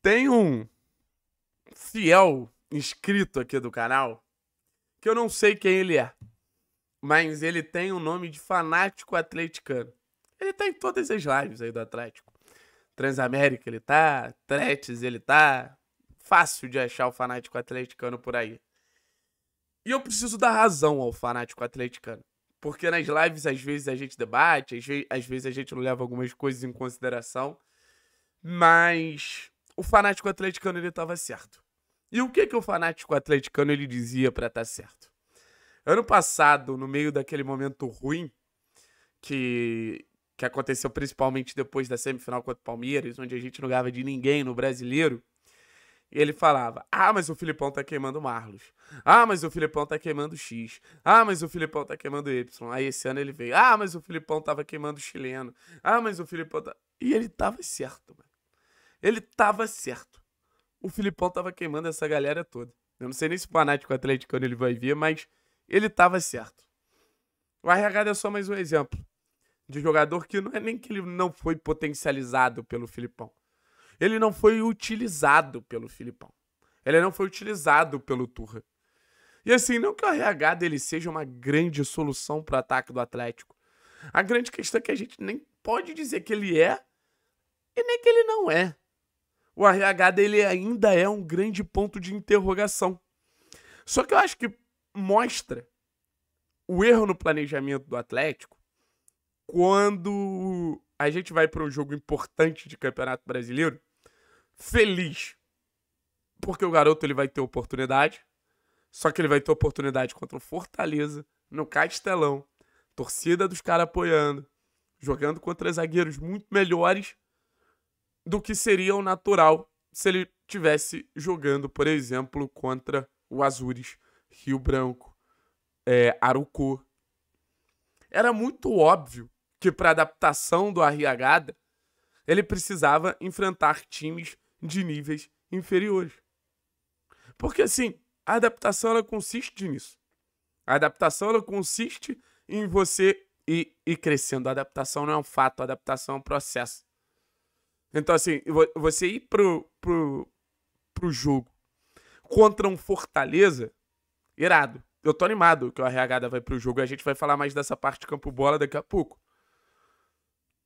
Tem um fiel inscrito aqui do canal que eu não sei quem ele é, mas ele tem o um nome de fanático atleticano. Ele tá em todas as lives aí do Atlético. Transamérica ele tá, Tretes ele tá. Fácil de achar o fanático atleticano por aí. E eu preciso dar razão ao fanático atleticano. Porque nas lives, às vezes, a gente debate, às vezes, às vezes a gente não leva algumas coisas em consideração. Mas o fanático atleticano ele estava certo. E o que que o fanático atleticano ele dizia para estar tá certo? Ano passado, no meio daquele momento ruim que que aconteceu principalmente depois da semifinal contra o Palmeiras, onde a gente não gava de ninguém no brasileiro, ele falava: "Ah, mas o Filipão tá queimando o Marlos. Ah, mas o Filipão tá queimando o X. Ah, mas o Filipão tá queimando o Y". Aí esse ano ele veio: "Ah, mas o Filipão tava queimando o chileno. Ah, mas o Filipão tá... E ele tava certo, mano. Ele tava certo. O Filipão tava queimando essa galera toda. Eu não sei nem se o fanático atleticano ele vai ver, mas ele tava certo. O RH é só mais um exemplo de jogador que não é nem que ele não foi potencializado pelo Filipão. Ele não foi utilizado pelo Filipão. Ele não foi utilizado pelo Turra. E assim, não que o RH dele seja uma grande solução para o ataque do Atlético. A grande questão é que a gente nem pode dizer que ele é e nem que ele não é o RH dele ainda é um grande ponto de interrogação. Só que eu acho que mostra o erro no planejamento do Atlético quando a gente vai para um jogo importante de Campeonato Brasileiro feliz. Porque o garoto ele vai ter oportunidade, só que ele vai ter oportunidade contra o Fortaleza, no Castelão, torcida dos caras apoiando, jogando contra zagueiros muito melhores do que seria o natural se ele tivesse jogando, por exemplo, contra o Azures, Rio Branco, é, Era muito óbvio que para adaptação do Arriagada, ele precisava enfrentar times de níveis inferiores. Porque assim, a adaptação ela consiste nisso. A adaptação ela consiste em você ir, ir crescendo. A adaptação não é um fato, a adaptação é um processo. Então, assim, você ir pro, pro, pro jogo contra um Fortaleza, irado. Eu tô animado que o Arreagada vai pro jogo a gente vai falar mais dessa parte de campo bola daqui a pouco.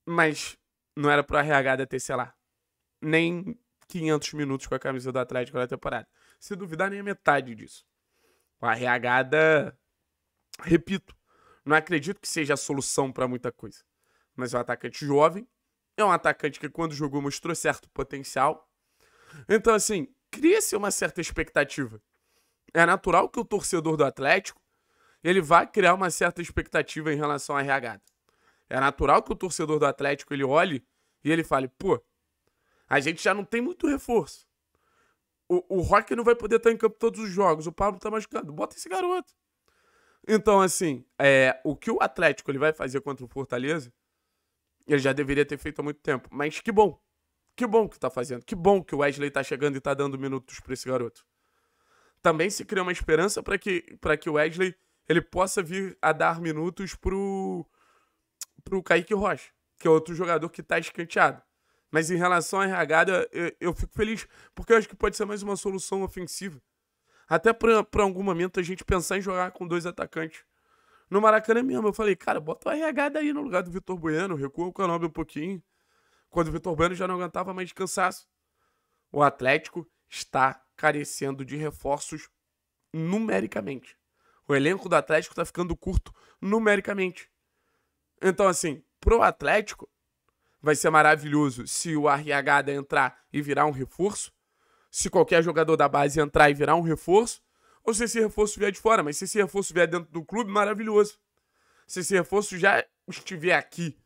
Mas não era pro Arreagada ter, sei lá, nem 500 minutos com a camisa do Atlético na temporada. Se duvidar, nem a metade disso. O Arreagada, repito, não acredito que seja a solução para muita coisa. Mas é um atacante jovem, é um atacante que, quando jogou, mostrou certo potencial. Então, assim, cria-se uma certa expectativa. É natural que o torcedor do Atlético ele vá criar uma certa expectativa em relação à RH. É natural que o torcedor do Atlético ele olhe e ele fale: pô, a gente já não tem muito reforço. O, o Rock não vai poder estar em campo todos os jogos, o Pablo tá machucado, bota esse garoto. Então, assim, é, o que o Atlético ele vai fazer contra o Fortaleza ele já deveria ter feito há muito tempo. Mas que bom. Que bom que tá fazendo. Que bom que o Wesley tá chegando e tá dando minutos para esse garoto. Também se cria uma esperança para que para que o Wesley ele possa vir a dar minutos pro pro Kaique Rocha, que é outro jogador que tá escanteado. Mas em relação à RH, eu, eu fico feliz, porque eu acho que pode ser mais uma solução ofensiva. Até para algum momento a gente pensar em jogar com dois atacantes no Maracanã mesmo. Eu falei, cara, bota o RH daí no lugar do Vitor Bueno, recua o Canobi um pouquinho. Quando o Vitor Bueno já não aguentava mais cansaço. O Atlético está carecendo de reforços numericamente. O elenco do Atlético está ficando curto numericamente. Então, assim, pro Atlético, vai ser maravilhoso se o Arriagada entrar e virar um reforço, se qualquer jogador da base entrar e virar um reforço, ou se esse reforço vier de fora. Mas se esse reforço vier dentro do clube, maravilhoso. Se esse reforço já estiver aqui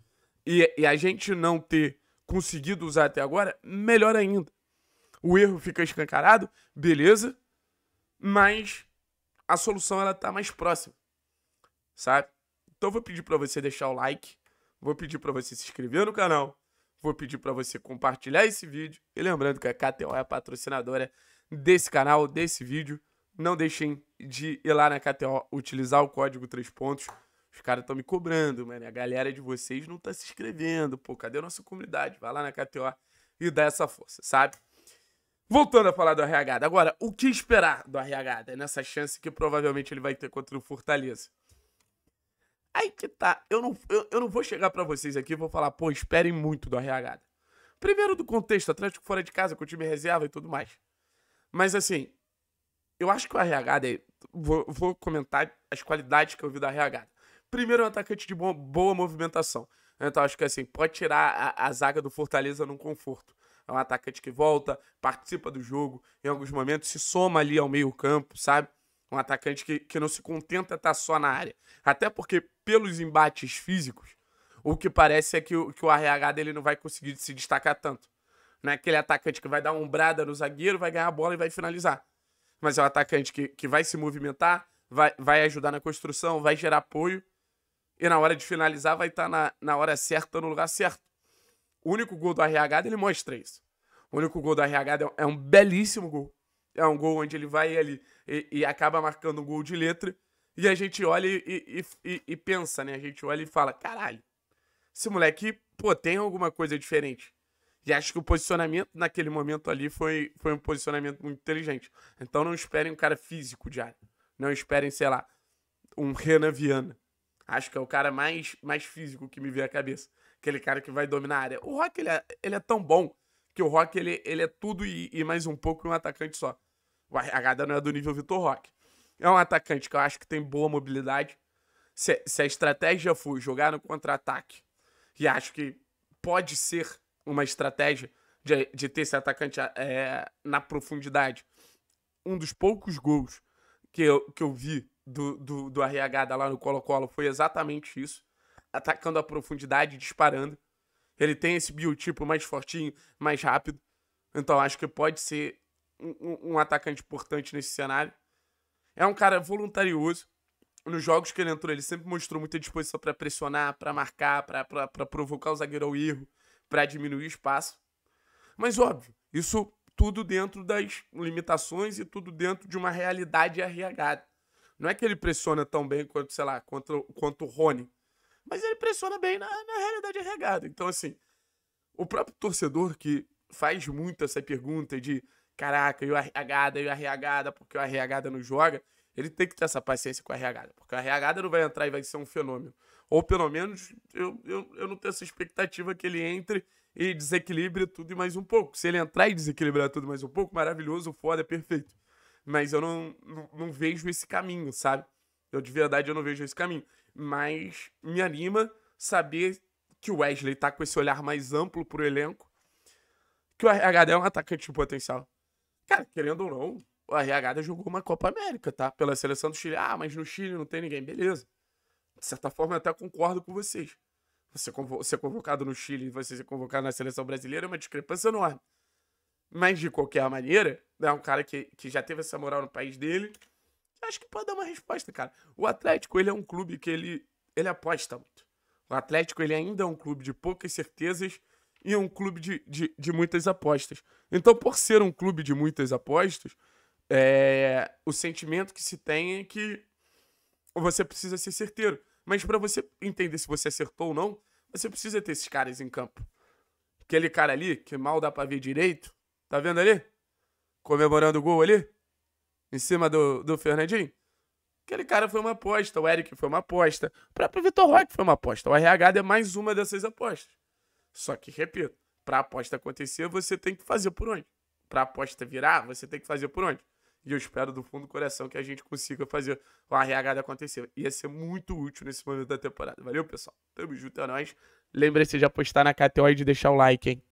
e, e a gente não ter conseguido usar até agora, melhor ainda. O erro fica escancarado, beleza, mas a solução ela tá mais próxima, sabe? Então eu vou pedir para você deixar o like, vou pedir para você se inscrever no canal, vou pedir para você compartilhar esse vídeo e lembrando que a KTO é a patrocinadora desse canal, desse vídeo não deixem de ir lá na KTO, utilizar o código 3 pontos. Os caras estão me cobrando, mano. A galera de vocês não tá se inscrevendo, pô. Cadê a nossa comunidade? Vai lá na KTO e dá essa força, sabe? Voltando a falar do Arreagada. Agora, o que esperar do Arreagada é nessa chance que provavelmente ele vai ter contra o Fortaleza? Aí que tá. Eu não, eu, eu não vou chegar para vocês aqui e vou falar, pô, esperem muito do Arreagada. Primeiro do contexto, Atlético fora de casa, com o time reserva e tudo mais. Mas assim, eu acho que o Arriagada, vou, vou comentar as qualidades que eu vi do Arriagada. Primeiro, um atacante de boa, boa movimentação. Então, acho que assim, pode tirar a, a zaga do Fortaleza num conforto. É um atacante que volta, participa do jogo, em alguns momentos se soma ali ao meio-campo, sabe? Um atacante que, que não se contenta estar tá só na área. Até porque, pelos embates físicos, o que parece é que o, que o RH dele não vai conseguir se destacar tanto. Não é aquele atacante que vai dar umbrada no zagueiro, vai ganhar a bola e vai finalizar mas é um atacante que, que vai se movimentar, vai, vai ajudar na construção, vai gerar apoio. E na hora de finalizar, vai estar tá na, na hora certa, no lugar certo. O único gol do Arriagada, ele mostra isso. O único gol do Arriagada é, é um belíssimo gol. É um gol onde ele vai ali e, e, acaba marcando um gol de letra. E a gente olha e, e, e pensa, né? A gente olha e fala: caralho, esse moleque, pô, tem alguma coisa diferente. E acho que o posicionamento naquele momento ali foi, foi um posicionamento muito inteligente. Então não esperem um cara físico de área. Não esperem, sei lá, um Renan Viana. Acho que é o cara mais, mais físico que me veio à cabeça. Aquele cara que vai dominar a área. O Rock, ele é, ele é tão bom que o Rock, ele, ele é tudo e, e mais um pouco e um atacante só. O RH não é do nível Vitor Rock É um atacante que eu acho que tem boa mobilidade. Se, se a estratégia for jogar no contra-ataque, e acho que pode ser uma estratégia de, de ter esse atacante é, na profundidade. Um dos poucos gols que eu, que eu vi do, do, do Arriagada lá no Colo-Colo foi exatamente isso. Atacando a profundidade, disparando. Ele tem esse biotipo mais fortinho, mais rápido. Então acho que pode ser um, um atacante importante nesse cenário. É um cara voluntarioso. Nos jogos que ele entrou, ele sempre mostrou muita disposição para pressionar, para marcar, para provocar o zagueiro ao erro para diminuir o espaço. Mas óbvio, isso tudo dentro das limitações e tudo dentro de uma realidade arregada. Não é que ele pressiona tão bem quanto, sei lá, quanto, quanto o Rony, mas ele pressiona bem na, na realidade arregada. Então, assim, o próprio torcedor que faz muito essa pergunta de caraca, e o arregada, e o arregada, porque o arregada não joga, ele tem que ter essa paciência com o arregada, porque o arregada não vai entrar e vai ser um fenômeno. Ou pelo menos eu, eu, eu não tenho essa expectativa que ele entre e desequilibre tudo e mais um pouco. Se ele entrar e desequilibrar tudo mais um pouco, maravilhoso, foda, é perfeito. Mas eu não, não, não vejo esse caminho, sabe? Eu de verdade eu não vejo esse caminho. Mas me anima saber que o Wesley tá com esse olhar mais amplo pro elenco. Que o RH é um atacante de potencial. Cara, querendo ou não, o RH jogou uma Copa América, tá? Pela seleção do Chile. Ah, mas no Chile não tem ninguém. Beleza de certa forma, eu até concordo com vocês. Você ser convocado no Chile e você ser convocado na seleção brasileira é uma discrepância enorme. Mas, de qualquer maneira, é um cara que, que já teve essa moral no país dele. Acho que pode dar uma resposta, cara. O Atlético, ele é um clube que ele, ele aposta muito. O Atlético, ele ainda é um clube de poucas certezas e é um clube de, de, de muitas apostas. Então, por ser um clube de muitas apostas, é, o sentimento que se tem é que você precisa ser certeiro. Mas para você entender se você acertou ou não, você precisa ter esses caras em campo. Aquele cara ali, que mal dá pra ver direito, tá vendo ali? Comemorando o gol ali? Em cima do, do Fernandinho? Aquele cara foi uma aposta, o Eric foi uma aposta, o próprio Vitor Roque foi uma aposta. O RH é mais uma dessas apostas. Só que, repito, pra aposta acontecer, você tem que fazer por onde? Pra aposta virar, você tem que fazer por onde? E eu espero do fundo do coração que a gente consiga fazer o RH acontecer. Ia ser muito útil nesse momento da temporada. Valeu, pessoal. Tamo junto, é nóis. Lembre-se de apostar na KTO e de deixar o like, hein?